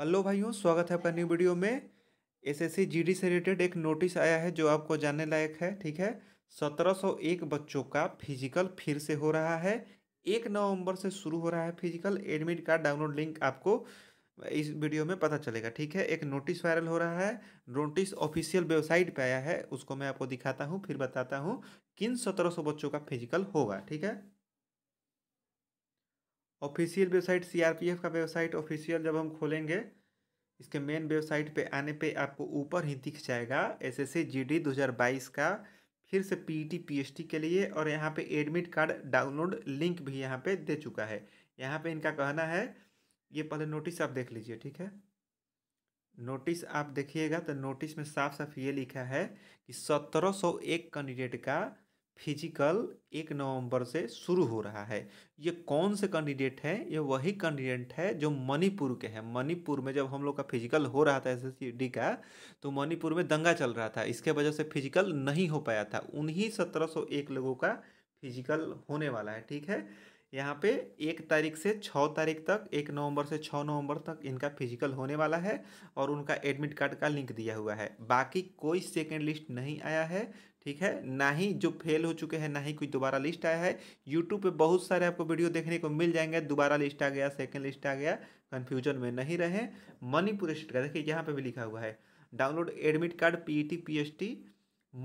hello भाइयों स्वागत है आपका न्यू वीडियो में एसएससी जीडी से रिलेटेड एक नोटिस आया है जो आपको जानने लायक है ठीक है 1701 बच्चों का फिजिकल फिर से हो रहा है एक नवंबर से शुरू हो रहा है physical admit card download link आपको इस वीडियो में पता चलेगा ठीक है एक नोटिस वायरल हो रहा है नोटिस ऑफिशियल वेबसाइट पर आया है उसको मैं आपको दिखाता हूँ फिर बताता हूँ किन सत्रह सौ बच्चों का फिजिकल होगा ठीक है ऑफिशियल वेबसाइट सीआरपीएफ का वेबसाइट ऑफिशियल जब हम खोलेंगे इसके मेन वेबसाइट पे आने पे आपको ऊपर ही दिख जाएगा एस एस जीडी 2022 का फिर से पीईटी पीएचटी e के लिए और यहाँ पे एडमिट कार्ड डाउनलोड लिंक भी यहाँ पे दे चुका है यहाँ पे इनका कहना है ये पहले नोटिस आप देख लीजिए ठीक है नोटिस आप देखिएगा तो नोटिस में साफ साफ ये लिखा है कि सत्रह सौ एक कैंडिडेट का फिजिकल एक नवंबर से शुरू हो रहा है ये कौन से कैंडिडेट हैं ये वही कैंडिडेट है जो मणिपुर के हैं मणिपुर में जब हम लोग का फिजिकल हो रहा था एस का तो मणिपुर में दंगा चल रहा था इसके वजह से फिजिकल नहीं हो पाया था उन्हीं सत्रह लोगों का फिजिकल होने वाला है ठीक है यहाँ पे एक तारीख से छः तारीख तक एक नवंबर से छः नवंबर तक इनका फिजिकल होने वाला है और उनका एडमिट कार्ड का लिंक दिया हुआ है बाकी कोई सेकेंड लिस्ट नहीं आया है ठीक है ना ही जो फेल हो चुके हैं ना ही कोई दोबारा लिस्ट आया है यूट्यूब पे बहुत सारे आपको वीडियो देखने को मिल जाएंगे दोबारा लिस्ट आ गया सेकेंड लिस्ट आ गया कन्फ्यूजन में नहीं रहे मणिपुर स्टेट का देखिए यहाँ पर भी लिखा हुआ है download admit card P E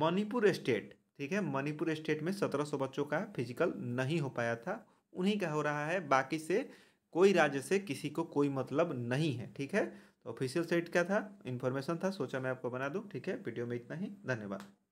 Manipur state ठीक है मणिपुर स्टेट में सत्रह सौ बच्चों का फिजिकल नहीं हो पाया था उन्हीं का हो रहा है बाकी से कोई राज्य से किसी को कोई मतलब नहीं है ठीक है तो ऑफिशियल साइट क्या था इन्फॉर्मेशन था सोचा मैं आपको बना दूँ ठीक है वीडियो में इतना ही धन्यवाद